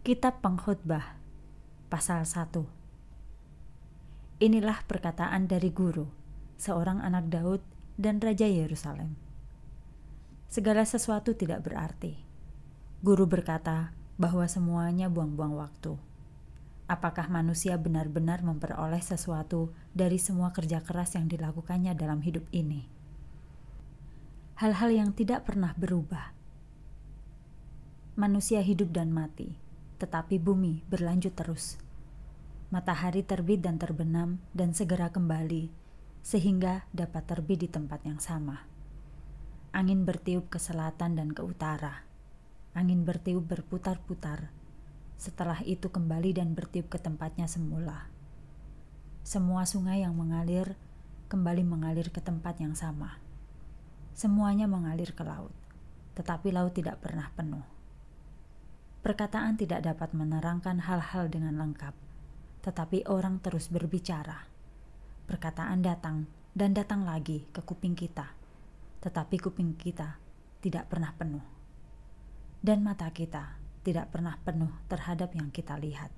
Kitab Pengkhotbah pasal 1. Inilah perkataan dari guru, seorang anak Daud dan raja Yerusalem. Segala sesuatu tidak berarti. Guru berkata bahwa semuanya buang-buang waktu. Apakah manusia benar-benar memperoleh sesuatu dari semua kerja keras yang dilakukannya dalam hidup ini? Hal-hal yang tidak pernah berubah. Manusia hidup dan mati tetapi bumi berlanjut terus. Matahari terbit dan terbenam dan segera kembali, sehingga dapat terbit di tempat yang sama. Angin bertiup ke selatan dan ke utara. Angin bertiup berputar-putar. Setelah itu kembali dan bertiup ke tempatnya semula. Semua sungai yang mengalir kembali mengalir ke tempat yang sama. Semuanya mengalir ke laut, tetapi laut tidak pernah penuh. Perkataan tidak dapat menerangkan hal-hal dengan lengkap, tetapi orang terus berbicara. Perkataan datang dan datang lagi ke kuping kita, tetapi kuping kita tidak pernah penuh, dan mata kita tidak pernah penuh terhadap yang kita lihat.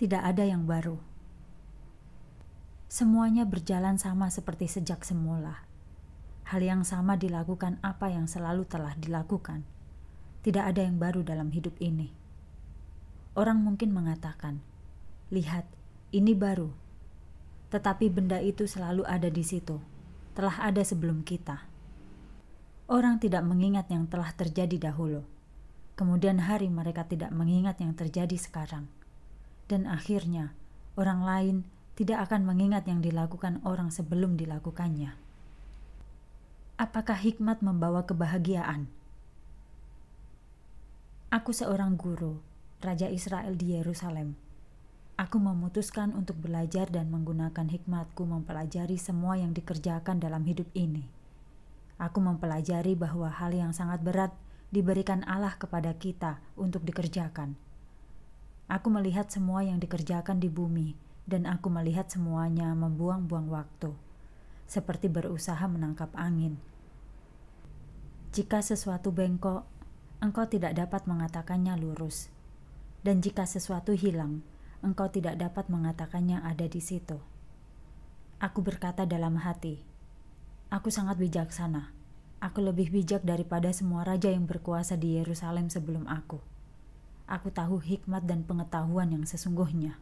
Tidak ada yang baru. Semuanya berjalan sama seperti sejak semula. Hal yang sama dilakukan apa yang selalu telah dilakukan tidak ada yang baru dalam hidup ini. Orang mungkin mengatakan, "Lihat, ini baru." Tetapi benda itu selalu ada di situ, telah ada sebelum kita. Orang tidak mengingat yang telah terjadi dahulu. Kemudian hari mereka tidak mengingat yang terjadi sekarang. Dan akhirnya, orang lain tidak akan mengingat yang dilakukan orang sebelum dilakukannya. Apakah hikmat membawa kebahagiaan? Aku seorang guru, Raja Israel di Yerusalem. Aku memutuskan untuk belajar dan menggunakan hikmatku mempelajari semua yang dikerjakan dalam hidup ini. Aku mempelajari bahwa hal yang sangat berat diberikan Allah kepada kita untuk dikerjakan. Aku melihat semua yang dikerjakan di bumi, dan aku melihat semuanya membuang-buang waktu, seperti berusaha menangkap angin. Jika sesuatu bengkok, engkau tidak dapat mengatakannya lurus. Dan jika sesuatu hilang, engkau tidak dapat mengatakannya ada di situ. Aku berkata dalam hati, aku sangat bijaksana. Aku lebih bijak daripada semua raja yang berkuasa di Yerusalem sebelum aku. Aku tahu hikmat dan pengetahuan yang sesungguhnya.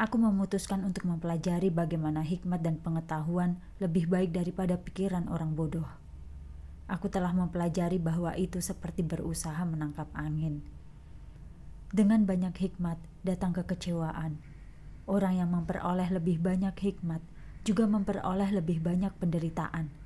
Aku memutuskan untuk mempelajari bagaimana hikmat dan pengetahuan lebih baik daripada pikiran orang bodoh. Aku telah mempelajari bahwa itu seperti berusaha menangkap angin. Dengan banyak hikmat datang kekecewaan. Orang yang memperoleh lebih banyak hikmat juga memperoleh lebih banyak penderitaan